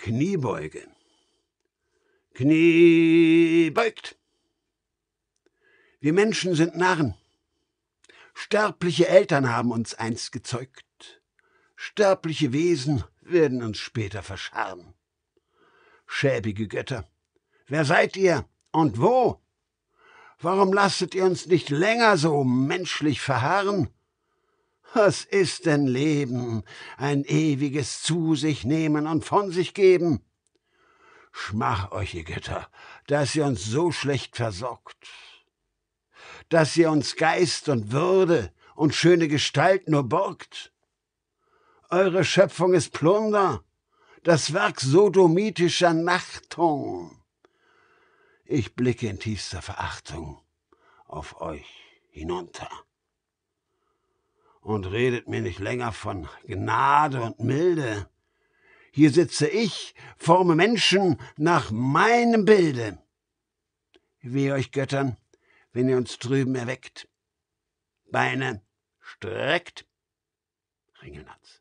Kniebeuge. Kniebeugt. Wir Menschen sind Narren. Sterbliche Eltern haben uns einst gezeugt. Sterbliche Wesen werden uns später verscharren. Schäbige Götter, wer seid ihr und wo? Warum lasstet ihr uns nicht länger so menschlich verharren? Was ist denn Leben? Ein ewiges Zu sich nehmen und von sich geben? Schmach euch, ihr Götter, dass ihr uns so schlecht versorgt, dass ihr uns Geist und Würde und schöne Gestalt nur borgt. Eure Schöpfung ist Plunder, das Werk sodomitischer Nachtung. Ich blicke in tiefster Verachtung auf euch hinunter und redet mir nicht länger von Gnade und Milde. Hier sitze ich, forme Menschen nach meinem Bilde. Weh euch Göttern, wenn ihr uns drüben erweckt. Beine streckt. Ringelnatz.